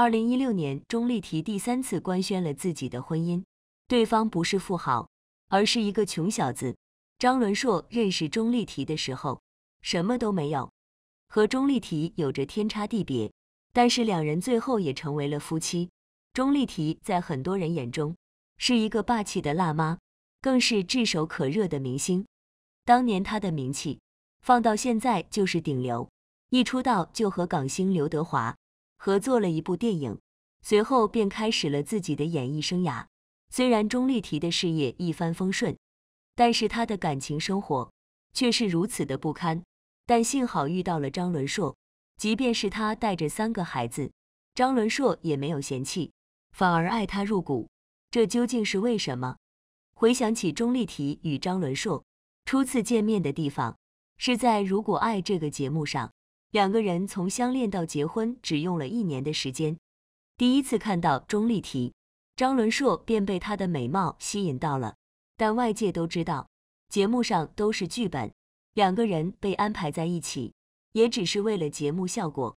二零一六年，钟丽缇第三次官宣了自己的婚姻，对方不是富豪，而是一个穷小子。张伦硕认识钟丽缇的时候，什么都没有，和钟丽缇有着天差地别，但是两人最后也成为了夫妻。钟丽缇在很多人眼中是一个霸气的辣妈，更是炙手可热的明星。当年她的名气放到现在就是顶流，一出道就和港星刘德华。合作了一部电影，随后便开始了自己的演艺生涯。虽然钟丽缇的事业一帆风顺，但是她的感情生活却是如此的不堪。但幸好遇到了张伦硕，即便是他带着三个孩子，张伦硕也没有嫌弃，反而爱她入骨。这究竟是为什么？回想起钟丽缇与张伦硕初次见面的地方，是在《如果爱》这个节目上。两个人从相恋到结婚只用了一年的时间。第一次看到钟丽缇，张伦硕便被她的美貌吸引到了。但外界都知道，节目上都是剧本，两个人被安排在一起，也只是为了节目效果。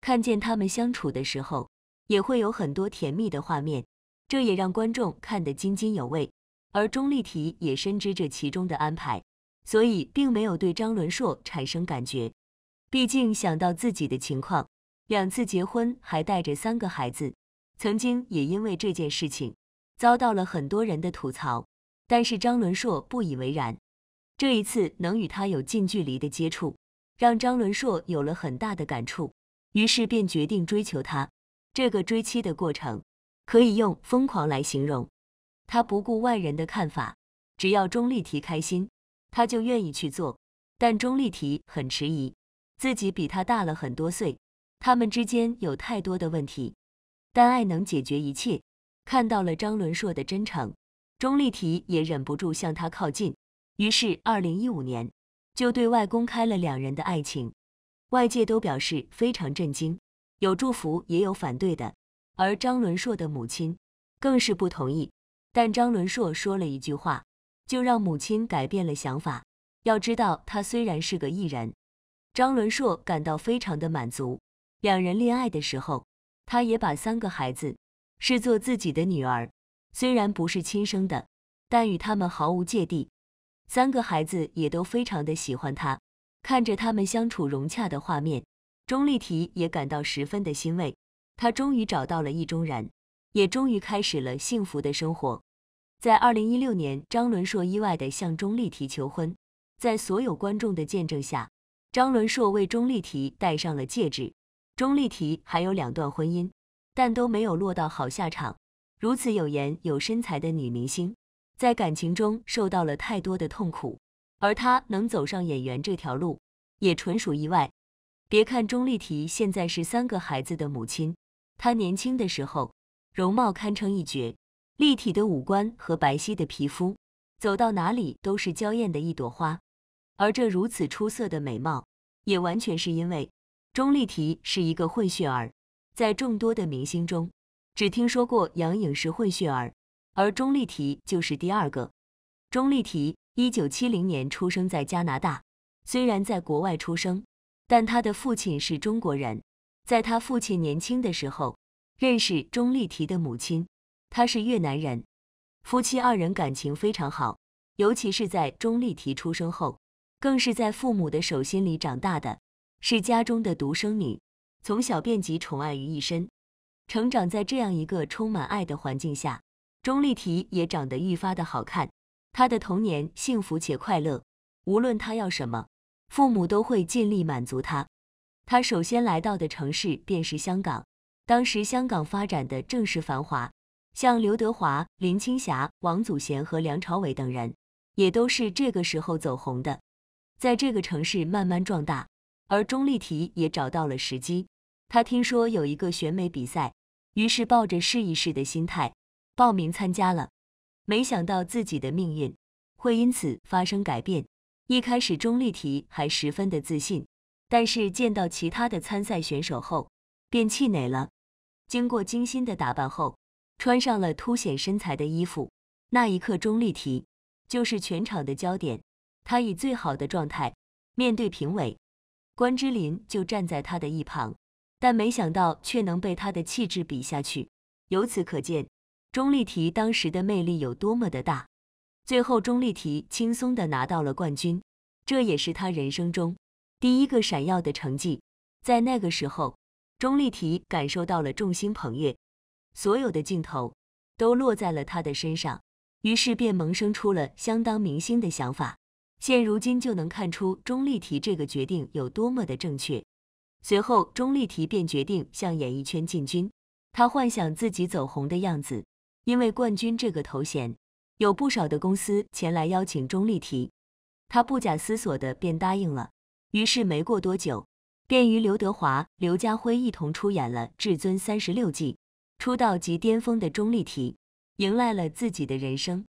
看见他们相处的时候，也会有很多甜蜜的画面，这也让观众看得津津有味。而钟丽缇也深知这其中的安排，所以并没有对张伦硕产生感觉。毕竟想到自己的情况，两次结婚还带着三个孩子，曾经也因为这件事情遭到了很多人的吐槽，但是张伦硕不以为然。这一次能与他有近距离的接触，让张伦硕有了很大的感触，于是便决定追求她。这个追妻的过程可以用疯狂来形容，他不顾外人的看法，只要钟丽缇开心，他就愿意去做。但钟丽缇很迟疑。自己比他大了很多岁，他们之间有太多的问题，但爱能解决一切。看到了张伦硕的真诚，钟丽缇也忍不住向他靠近。于是，二零一五年就对外公开了两人的爱情，外界都表示非常震惊，有祝福也有反对的。而张伦硕的母亲更是不同意，但张伦硕说了一句话，就让母亲改变了想法。要知道，他虽然是个艺人。张伦硕感到非常的满足。两人恋爱的时候，他也把三个孩子视作自己的女儿，虽然不是亲生的，但与他们毫无芥蒂。三个孩子也都非常的喜欢他，看着他们相处融洽的画面，钟丽缇也感到十分的欣慰。她终于找到了意中人，也终于开始了幸福的生活。在二零一六年，张伦硕意外的向钟丽缇求婚，在所有观众的见证下。张伦硕为钟丽缇戴上了戒指。钟丽缇还有两段婚姻，但都没有落到好下场。如此有颜有身材的女明星，在感情中受到了太多的痛苦，而她能走上演员这条路，也纯属意外。别看钟丽缇现在是三个孩子的母亲，她年轻的时候容貌堪称一绝，立体的五官和白皙的皮肤，走到哪里都是娇艳的一朵花。而这如此出色的美貌，也完全是因为钟丽缇是一个混血儿。在众多的明星中，只听说过杨颖是混血儿，而钟丽缇就是第二个。钟丽缇一九七零年出生在加拿大，虽然在国外出生，但她的父亲是中国人。在她父亲年轻的时候，认识钟丽缇的母亲，她是越南人，夫妻二人感情非常好，尤其是在钟丽缇出生后。更是在父母的手心里长大的，是家中的独生女，从小便集宠爱于一身，成长在这样一个充满爱的环境下，钟丽缇也长得愈发的好看。她的童年幸福且快乐，无论她要什么，父母都会尽力满足她。她首先来到的城市便是香港，当时香港发展的正是繁华，像刘德华、林青霞、王祖贤和梁朝伟等人，也都是这个时候走红的。在这个城市慢慢壮大，而钟丽缇也找到了时机。她听说有一个选美比赛，于是抱着试一试的心态报名参加了。没想到自己的命运会因此发生改变。一开始，钟丽缇还十分的自信，但是见到其他的参赛选手后，便气馁了。经过精心的打扮后，穿上了凸显身材的衣服。那一刻，钟丽缇就是全场的焦点。他以最好的状态面对评委，关之琳就站在他的一旁，但没想到却能被他的气质比下去。由此可见，钟丽缇当时的魅力有多么的大。最后，钟丽缇轻松的拿到了冠军，这也是她人生中第一个闪耀的成绩。在那个时候，钟丽缇感受到了众星捧月，所有的镜头都落在了她的身上，于是便萌生出了相当明星的想法。现如今就能看出钟丽缇这个决定有多么的正确。随后，钟丽缇便决定向演艺圈进军。她幻想自己走红的样子，因为冠军这个头衔，有不少的公司前来邀请钟丽缇，他不假思索的便答应了。于是没过多久，便与刘德华、刘家辉一同出演了《至尊三十六计》。出道即巅峰的钟丽缇，迎来了自己的人生。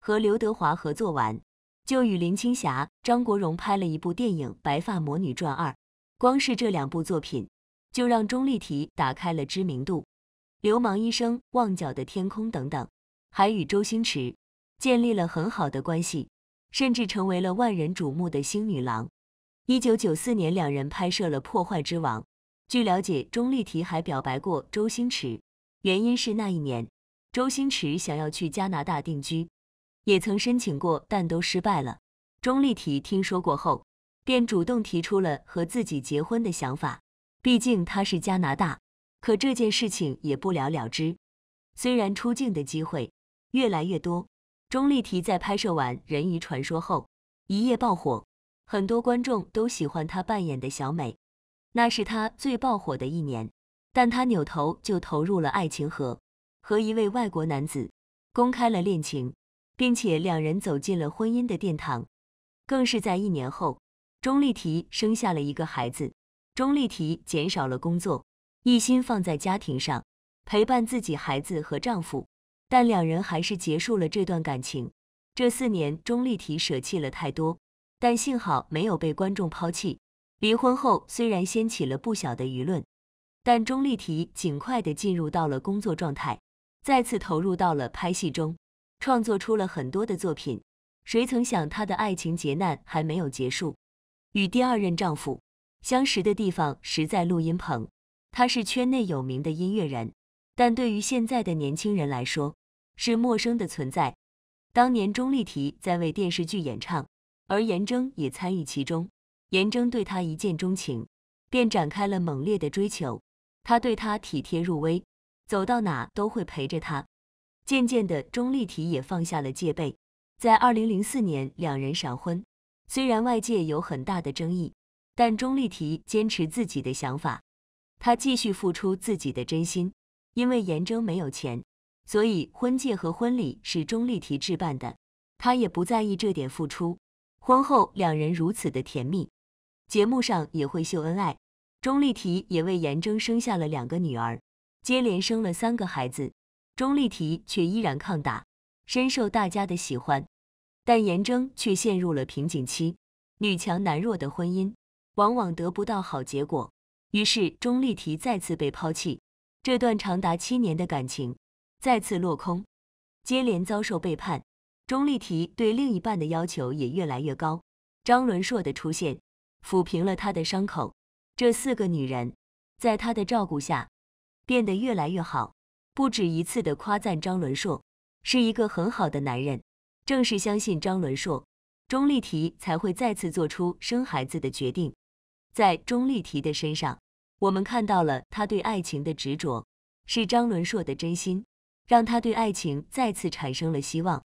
和刘德华合作完。就与林青霞、张国荣拍了一部电影《白发魔女传二》，光是这两部作品就让钟丽缇打开了知名度，《流氓医生》《旺角的天空》等等，还与周星驰建立了很好的关系，甚至成为了万人瞩目的星女郎。一九九四年，两人拍摄了《破坏之王》。据了解，钟丽缇还表白过周星驰，原因是那一年周星驰想要去加拿大定居。也曾申请过，但都失败了。钟丽缇听说过后，便主动提出了和自己结婚的想法。毕竟她是加拿大，可这件事情也不了了之。虽然出境的机会越来越多，钟丽缇在拍摄完《人鱼传说》后一夜爆火，很多观众都喜欢她扮演的小美，那是她最爆火的一年。但她扭头就投入了爱情河，和一位外国男子公开了恋情。并且两人走进了婚姻的殿堂，更是在一年后，钟丽缇生下了一个孩子。钟丽缇减少了工作，一心放在家庭上，陪伴自己孩子和丈夫。但两人还是结束了这段感情。这四年，钟丽缇舍弃了太多，但幸好没有被观众抛弃。离婚后虽然掀起了不小的舆论，但钟丽缇尽快的进入到了工作状态，再次投入到了拍戏中。创作出了很多的作品，谁曾想她的爱情劫难还没有结束。与第二任丈夫相识的地方实在录音棚，他是圈内有名的音乐人，但对于现在的年轻人来说是陌生的存在。当年钟丽缇在为电视剧演唱，而严铮也参与其中。严铮对她一见钟情，便展开了猛烈的追求。他对他体贴入微，走到哪都会陪着他。渐渐的，钟丽缇也放下了戒备，在二零零四年两人闪婚。虽然外界有很大的争议，但钟丽缇坚持自己的想法，她继续付出自己的真心。因为严铮没有钱，所以婚戒和婚礼是钟丽缇置办的，她也不在意这点付出。婚后两人如此的甜蜜，节目上也会秀恩爱。钟丽缇也为严铮生下了两个女儿，接连生了三个孩子。钟丽缇却依然抗打，深受大家的喜欢，但严铮却陷入了瓶颈期。女强男弱的婚姻往往得不到好结果，于是钟丽缇再次被抛弃，这段长达七年的感情再次落空，接连遭受背叛。钟丽缇对另一半的要求也越来越高。张伦硕的出现抚平了她的伤口，这四个女人在他的照顾下变得越来越好。不止一次的夸赞张伦硕是一个很好的男人，正是相信张伦硕，钟丽缇才会再次做出生孩子的决定。在钟丽缇的身上，我们看到了她对爱情的执着，是张伦硕的真心，让她对爱情再次产生了希望。